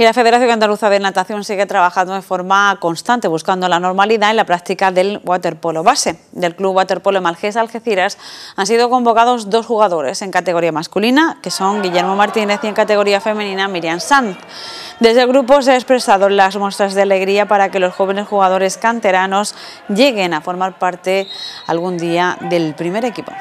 Y la Federación Andaluza de Natación sigue trabajando de forma constante, buscando la normalidad en la práctica del waterpolo base. Del Club Waterpolo Malgés Algeciras han sido convocados dos jugadores en categoría masculina, que son Guillermo Martínez y en categoría femenina Miriam Sanz. Desde el grupo se han expresado las muestras de alegría para que los jóvenes jugadores canteranos lleguen a formar parte algún día del primer equipo.